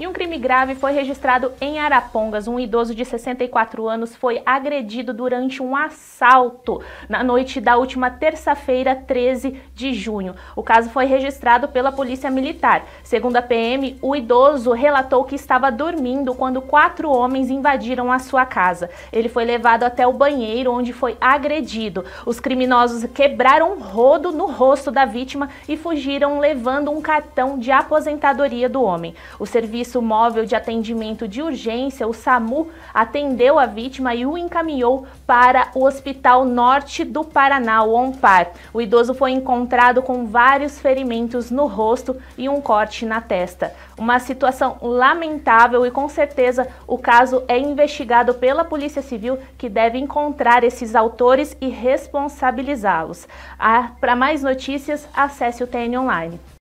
E um crime grave foi registrado em Arapongas. Um idoso de 64 anos foi agredido durante um assalto na noite da última terça-feira, 13 de junho. O caso foi registrado pela Polícia Militar. Segundo a PM, o idoso relatou que estava dormindo quando quatro homens invadiram a sua casa. Ele foi levado até o banheiro, onde foi agredido. Os criminosos quebraram um rodo no rosto da vítima e fugiram levando um cartão de aposentadoria do homem. O serviço Serviço Móvel de Atendimento de Urgência, o SAMU, atendeu a vítima e o encaminhou para o Hospital Norte do Paraná, o ONPAR. O idoso foi encontrado com vários ferimentos no rosto e um corte na testa. Uma situação lamentável e com certeza o caso é investigado pela Polícia Civil que deve encontrar esses autores e responsabilizá-los. Ah, para mais notícias, acesse o TN Online.